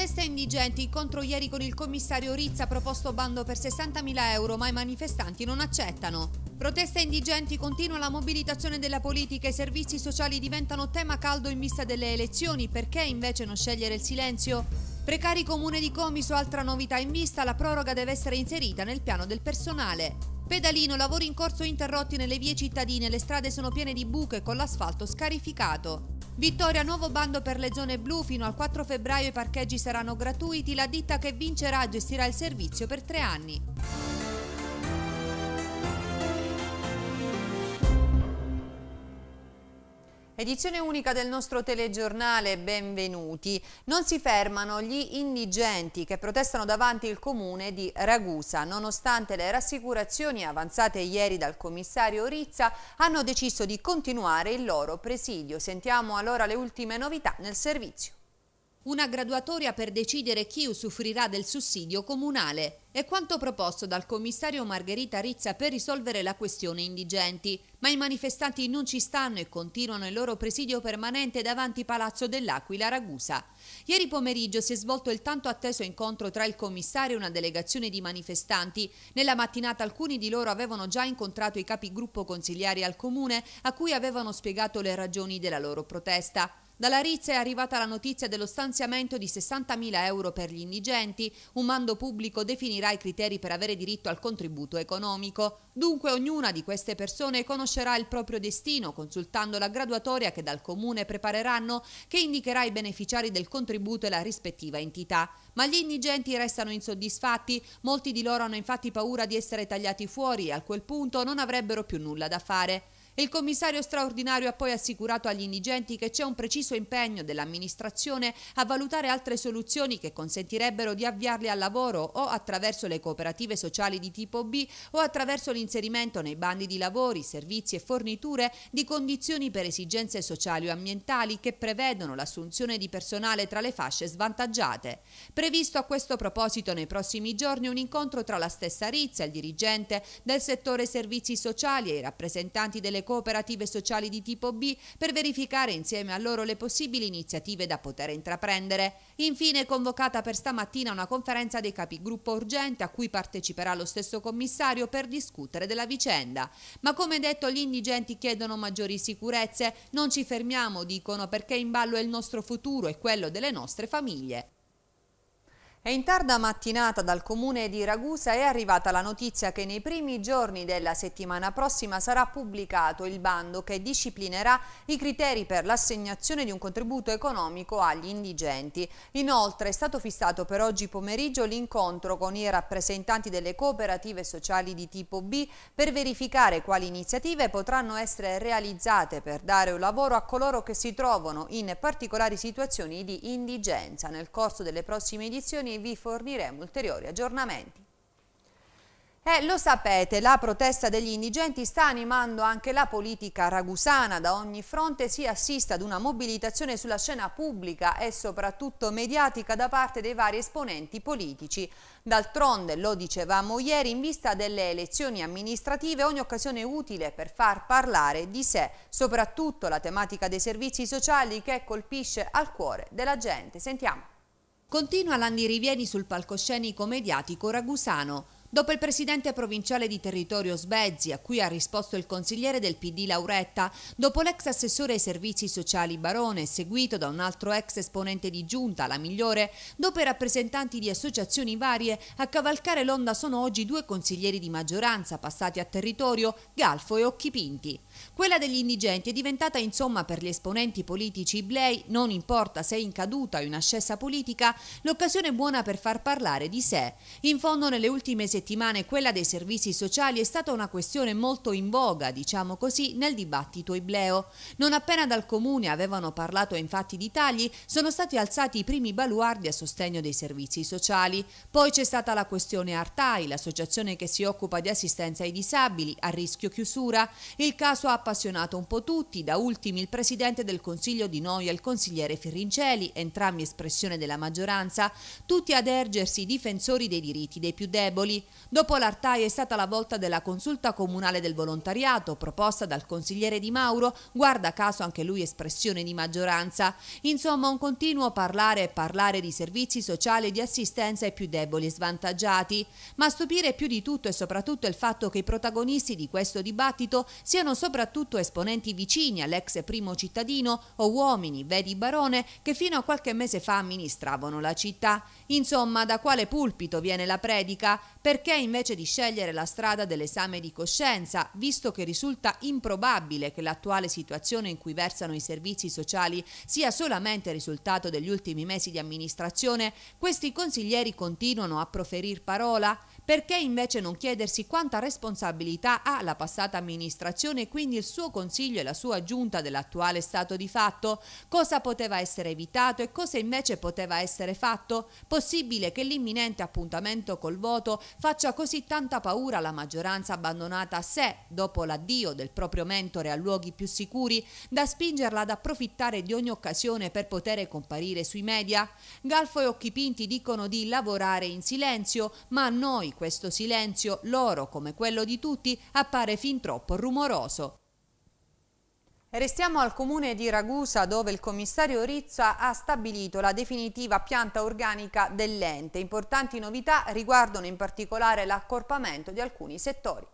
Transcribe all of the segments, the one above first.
Proteste indigenti, incontro ieri con il commissario Rizza, proposto bando per 60.000 euro, ma i manifestanti non accettano. Proteste indigenti, continua la mobilitazione della politica, e i servizi sociali diventano tema caldo in vista delle elezioni, perché invece non scegliere il silenzio? Precari comune di Comiso, altra novità in vista, la proroga deve essere inserita nel piano del personale. Pedalino, lavori in corso interrotti nelle vie cittadine, le strade sono piene di buche con l'asfalto scarificato. Vittoria, nuovo bando per le zone blu. Fino al 4 febbraio i parcheggi saranno gratuiti. La ditta che vincerà gestirà il servizio per tre anni. Edizione unica del nostro telegiornale, benvenuti. Non si fermano gli indigenti che protestano davanti il comune di Ragusa. Nonostante le rassicurazioni avanzate ieri dal commissario Rizza, hanno deciso di continuare il loro presidio. Sentiamo allora le ultime novità nel servizio. Una graduatoria per decidere chi usufruirà del sussidio comunale è quanto proposto dal commissario Margherita Rizza per risolvere la questione indigenti, ma i manifestanti non ci stanno e continuano il loro presidio permanente davanti Palazzo dell'Aquila Ragusa. Ieri pomeriggio si è svolto il tanto atteso incontro tra il commissario e una delegazione di manifestanti. Nella mattinata alcuni di loro avevano già incontrato i capigruppo consigliari al comune a cui avevano spiegato le ragioni della loro protesta. Dalla Rizza è arrivata la notizia dello stanziamento di 60.000 euro per gli indigenti, un mando pubblico definirà i criteri per avere diritto al contributo economico. Dunque ognuna di queste persone conoscerà il proprio destino consultando la graduatoria che dal comune prepareranno che indicherà i beneficiari del contributo e la rispettiva entità. Ma gli indigenti restano insoddisfatti, molti di loro hanno infatti paura di essere tagliati fuori e a quel punto non avrebbero più nulla da fare. Il commissario straordinario ha poi assicurato agli indigenti che c'è un preciso impegno dell'amministrazione a valutare altre soluzioni che consentirebbero di avviarli al lavoro o attraverso le cooperative sociali di tipo B o attraverso l'inserimento nei bandi di lavori, servizi e forniture di condizioni per esigenze sociali o ambientali che prevedono l'assunzione di personale tra le fasce svantaggiate. Previsto a questo proposito nei prossimi giorni un incontro tra la stessa Rizza, il dirigente del settore servizi sociali e i rappresentanti delle cooperative sociali di tipo B per verificare insieme a loro le possibili iniziative da poter intraprendere. Infine è convocata per stamattina una conferenza dei capigruppo urgente a cui parteciperà lo stesso commissario per discutere della vicenda. Ma come detto gli indigenti chiedono maggiori sicurezze, non ci fermiamo, dicono, perché in ballo è il nostro futuro e quello delle nostre famiglie. E in tarda mattinata dal comune di Ragusa è arrivata la notizia che nei primi giorni della settimana prossima sarà pubblicato il bando che disciplinerà i criteri per l'assegnazione di un contributo economico agli indigenti. Inoltre è stato fissato per oggi pomeriggio l'incontro con i rappresentanti delle cooperative sociali di tipo B per verificare quali iniziative potranno essere realizzate per dare un lavoro a coloro che si trovano in particolari situazioni di indigenza. Nel corso delle prossime edizioni vi forniremo ulteriori aggiornamenti. Eh, lo sapete, la protesta degli indigenti sta animando anche la politica ragusana. Da ogni fronte si assiste ad una mobilitazione sulla scena pubblica e soprattutto mediatica da parte dei vari esponenti politici. D'altronde, lo dicevamo ieri, in vista delle elezioni amministrative ogni occasione è utile per far parlare di sé, soprattutto la tematica dei servizi sociali che colpisce al cuore della gente. Sentiamo. Continua l'andirivieni sul palcoscenico mediatico ragusano. Dopo il presidente provinciale di territorio Sbezzi, a cui ha risposto il consigliere del PD Lauretta, dopo l'ex assessore ai servizi sociali Barone, seguito da un altro ex esponente di giunta, la migliore, dopo i rappresentanti di associazioni varie, a cavalcare l'onda sono oggi due consiglieri di maggioranza passati a territorio, Galfo e Occhi Pinti. Quella degli indigenti è diventata insomma per gli esponenti politici Blei, non importa se in caduta o in ascesa politica, l'occasione buona per far parlare di sé. In fondo nelle ultime settimane settimane quella dei servizi sociali è stata una questione molto in voga, diciamo così, nel dibattito ibleo. Non appena dal Comune avevano parlato infatti di tagli, sono stati alzati i primi baluardi a sostegno dei servizi sociali. Poi c'è stata la questione Artai, l'associazione che si occupa di assistenza ai disabili, a rischio chiusura. Il caso ha appassionato un po' tutti, da ultimi il Presidente del Consiglio di Noia e il consigliere Ferrincelli, entrambi espressione della maggioranza, tutti ad ergersi difensori dei diritti dei più deboli. Dopo l'Artai è stata la volta della consulta comunale del volontariato, proposta dal consigliere Di Mauro, guarda caso anche lui espressione di maggioranza. Insomma, un continuo parlare e parlare di servizi sociali e di assistenza ai più deboli e svantaggiati. Ma stupire più di tutto e soprattutto il fatto che i protagonisti di questo dibattito siano soprattutto esponenti vicini all'ex primo cittadino o uomini, vedi barone, che fino a qualche mese fa amministravano la città. Insomma, da quale pulpito viene la predica? perché invece di scegliere la strada dell'esame di coscienza, visto che risulta improbabile che l'attuale situazione in cui versano i servizi sociali sia solamente risultato degli ultimi mesi di amministrazione, questi consiglieri continuano a proferir parola perché invece non chiedersi quanta responsabilità ha la passata amministrazione e quindi il suo Consiglio e la sua giunta dell'attuale stato di fatto? Cosa poteva essere evitato e cosa invece poteva essere fatto? Possibile che l'imminente appuntamento col voto faccia così tanta paura alla maggioranza abbandonata a sé dopo l'addio del proprio mentore a luoghi più sicuri da spingerla ad approfittare di ogni occasione per poter comparire sui media? Galfo e Occhipinti dicono di lavorare in silenzio, ma noi questo silenzio loro, come quello di tutti, appare fin troppo rumoroso. Restiamo al comune di Ragusa dove il commissario Rizza ha stabilito la definitiva pianta organica dell'ente. Importanti novità riguardano in particolare l'accorpamento di alcuni settori.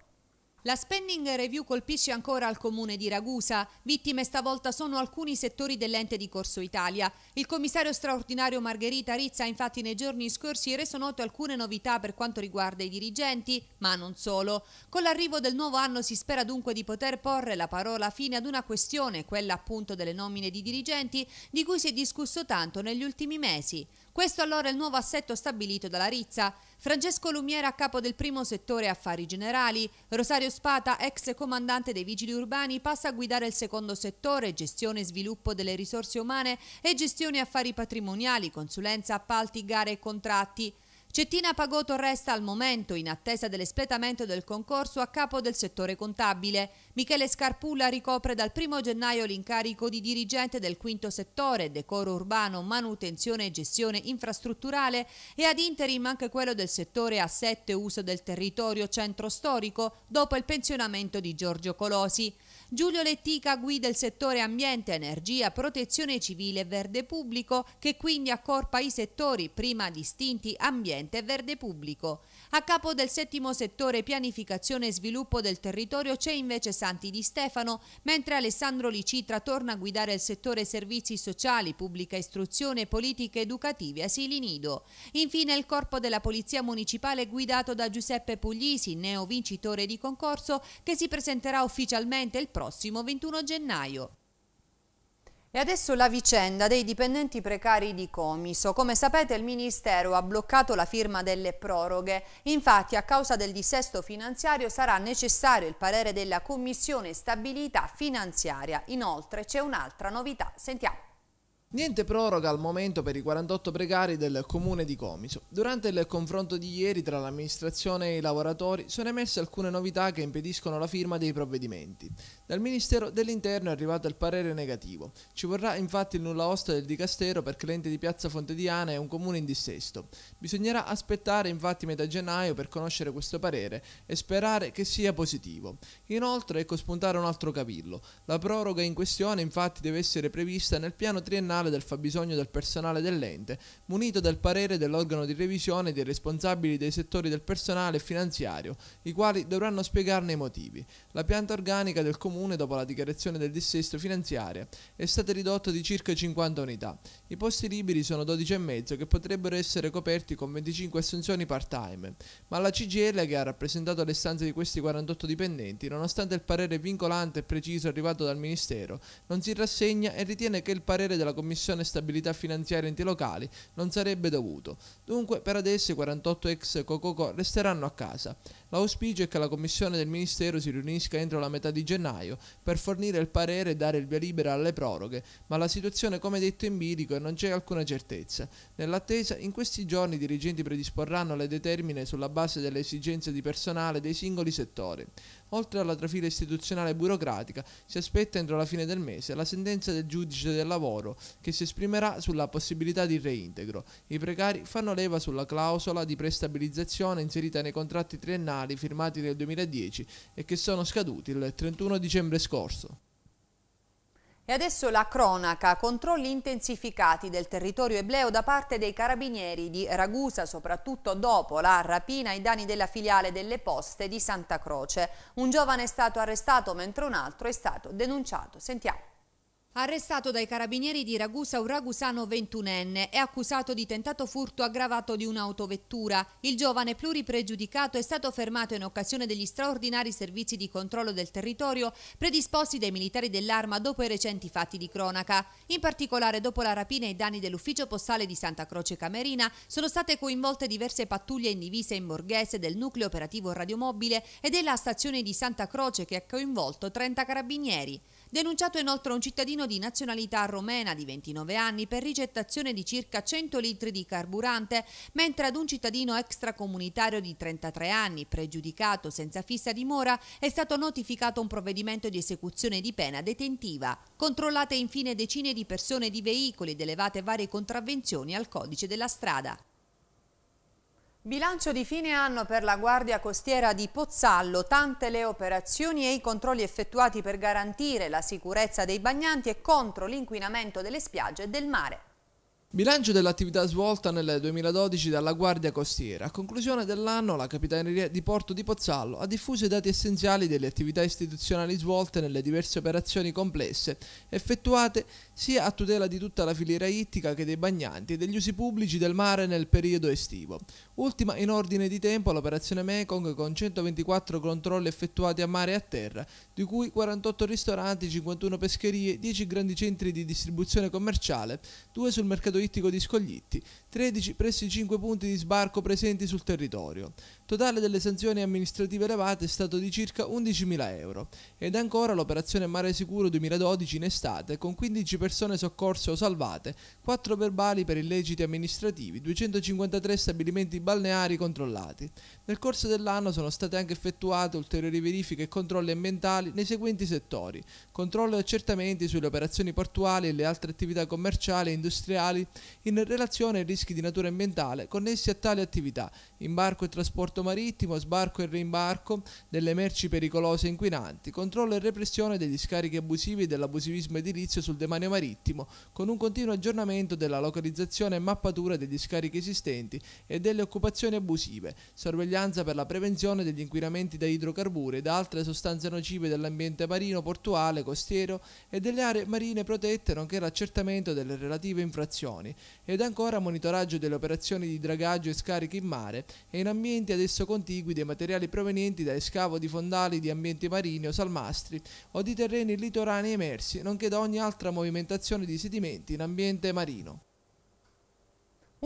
La spending review colpisce ancora al comune di Ragusa. Vittime stavolta sono alcuni settori dell'ente di Corso Italia. Il commissario straordinario Margherita Rizza ha infatti nei giorni scorsi reso note alcune novità per quanto riguarda i dirigenti, ma non solo. Con l'arrivo del nuovo anno si spera dunque di poter porre la parola fine ad una questione, quella appunto delle nomine di dirigenti, di cui si è discusso tanto negli ultimi mesi. Questo allora è il nuovo assetto stabilito dalla Rizza. Francesco Lumiera, capo del primo settore affari generali, Rosario Spata, ex comandante dei vigili urbani, passa a guidare il secondo settore, gestione e sviluppo delle risorse umane e gestione affari patrimoniali, consulenza, appalti, gare e contratti. Cettina Pagoto resta al momento in attesa dell'espletamento del concorso a capo del settore contabile. Michele Scarpulla ricopre dal 1 gennaio l'incarico di dirigente del quinto settore, decoro urbano, manutenzione e gestione infrastrutturale e ad interim anche quello del settore assetto e uso del territorio centro storico dopo il pensionamento di Giorgio Colosi. Giulio Lettica guida il settore ambiente, energia, protezione civile e verde pubblico che quindi accorpa i settori prima distinti ambiente e verde pubblico. A capo del settimo settore pianificazione e sviluppo del territorio c'è invece Santi Di Stefano, mentre Alessandro Licitra torna a guidare il settore servizi sociali, pubblica istruzione, politiche educative, asili nido. Infine il corpo della Polizia Municipale guidato da Giuseppe Puglisi, neo vincitore di concorso, che si presenterà ufficialmente il prossimo prossimo 21 gennaio. E adesso la vicenda dei dipendenti precari di Comiso. Come sapete il Ministero ha bloccato la firma delle proroghe, infatti a causa del dissesto finanziario sarà necessario il parere della Commissione Stabilità Finanziaria. Inoltre c'è un'altra novità, sentiamo. Niente proroga al momento per i 48 precari del comune di Comiso. Durante il confronto di ieri tra l'amministrazione e i lavoratori sono emesse alcune novità che impediscono la firma dei provvedimenti. Dal Ministero dell'Interno è arrivato il parere negativo. Ci vorrà infatti il nulla osta del dicastero perché l'ente di Piazza Fontediana è un comune in dissesto. Bisognerà aspettare infatti metà gennaio per conoscere questo parere e sperare che sia positivo. Inoltre ecco spuntare un altro capillo. La proroga in questione infatti deve essere prevista nel piano triennale nazionale del fabbisogno del personale dell'ente, munito del parere dell'organo di revisione dei responsabili dei settori del personale e finanziario, i quali dovranno spiegarne i motivi. La pianta organica del comune, dopo la dichiarazione del dissesto finanziario, è stata ridotta di circa 50 unità. I posti liberi sono 12,5 che potrebbero essere coperti con 25 assunzioni part-time, ma la CGL che ha rappresentato le stanze di questi 48 dipendenti, nonostante il parere vincolante e preciso arrivato dal Ministero, non si rassegna e ritiene che il parere della Commissione Commissione Stabilità Finanziaria Enti Locali non sarebbe dovuto. Dunque per adesso i 48 ex Cococò resteranno a casa. L'auspicio è che la Commissione del Ministero si riunisca entro la metà di gennaio per fornire il parere e dare il via libera alle proroghe, ma la situazione come detto è in bilico e non c'è alcuna certezza. Nell'attesa, in questi giorni i dirigenti predisporranno le determine sulla base delle esigenze di personale dei singoli settori. Oltre alla trafila istituzionale e burocratica, si aspetta entro la fine del mese la sentenza del giudice del lavoro che si esprimerà sulla possibilità di reintegro. I precari fanno leva sulla clausola di prestabilizzazione inserita nei contratti triennali firmati nel 2010 e che sono scaduti il 31 dicembre scorso. E adesso la cronaca, controlli intensificati del territorio ebleo da parte dei carabinieri di Ragusa, soprattutto dopo la rapina ai danni della filiale delle poste di Santa Croce. Un giovane è stato arrestato mentre un altro è stato denunciato. Sentiamo. Arrestato dai carabinieri di Ragusa un ragusano 21enne è accusato di tentato furto aggravato di un'autovettura. Il giovane pluripregiudicato è stato fermato in occasione degli straordinari servizi di controllo del territorio predisposti dai militari dell'arma dopo i recenti fatti di cronaca. In particolare dopo la rapina e i danni dell'ufficio postale di Santa Croce Camerina sono state coinvolte diverse pattuglie in divisa in borghese del nucleo operativo radiomobile e della stazione di Santa Croce che ha coinvolto 30 carabinieri. Denunciato inoltre un cittadino di nazionalità romena di 29 anni per ricettazione di circa 100 litri di carburante, mentre ad un cittadino extracomunitario di 33 anni, pregiudicato senza fissa dimora, è stato notificato un provvedimento di esecuzione di pena detentiva. Controllate infine decine di persone di veicoli ed elevate varie contravvenzioni al codice della strada. Bilancio di fine anno per la Guardia Costiera di Pozzallo, tante le operazioni e i controlli effettuati per garantire la sicurezza dei bagnanti e contro l'inquinamento delle spiagge e del mare. Bilancio dell'attività svolta nel 2012 dalla Guardia Costiera. A conclusione dell'anno la Capitaneria di Porto di Pozzallo ha diffuso i dati essenziali delle attività istituzionali svolte nelle diverse operazioni complesse effettuate sia a tutela di tutta la filiera ittica che dei bagnanti e degli usi pubblici del mare nel periodo estivo. Ultima in ordine di tempo l'operazione Mekong con 124 controlli effettuati a mare e a terra, di cui 48 ristoranti, 51 pescherie, 10 grandi centri di distribuzione commerciale, 2 sul mercato ittico di Scoglitti, 13 presso i 5 punti di sbarco presenti sul territorio. Totale delle sanzioni amministrative elevate è stato di circa 11.000 euro. Ed ancora l'operazione Mare Sicuro 2012 in estate, con 15 persone soccorse o salvate, 4 verbali per illeciti amministrativi, 253 stabilimenti balneari controllati. Nel corso dell'anno sono state anche effettuate ulteriori verifiche e controlli ambientali nei seguenti settori: controllo e accertamenti sulle operazioni portuali e le altre attività commerciali e industriali in relazione ai rischi di natura ambientale connessi a tali attività, imbarco e trasporto marittimo, sbarco e reimbarco delle merci pericolose e inquinanti, controllo e repressione degli scarichi abusivi e dell'abusivismo edilizio sul demanio marittimo, con un continuo aggiornamento della localizzazione e mappatura degli scarichi esistenti e delle occupazioni abusive, sorveglianza sorveglianza per la prevenzione degli inquinamenti da idrocarburi e da altre sostanze nocive dell'ambiente marino, portuale, costiero e delle aree marine protette, nonché l'accertamento delle relative infrazioni, ed ancora monitoraggio delle operazioni di dragaggio e scarichi in mare e in ambienti ad esso contigui dei materiali provenienti da escavo di fondali di ambienti marini o salmastri o di terreni litoranei emersi, nonché da ogni altra movimentazione di sedimenti in ambiente marino.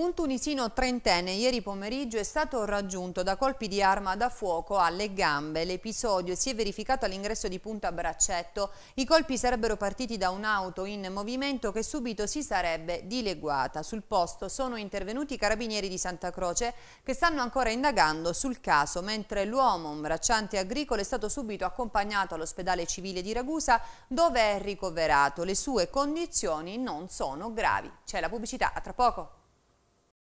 Un tunisino trentenne ieri pomeriggio è stato raggiunto da colpi di arma da fuoco alle gambe. L'episodio si è verificato all'ingresso di Punta Braccetto. I colpi sarebbero partiti da un'auto in movimento che subito si sarebbe dileguata. Sul posto sono intervenuti i carabinieri di Santa Croce che stanno ancora indagando sul caso, mentre l'uomo, un bracciante agricolo, è stato subito accompagnato all'ospedale civile di Ragusa dove è ricoverato. Le sue condizioni non sono gravi. C'è la pubblicità, a tra poco.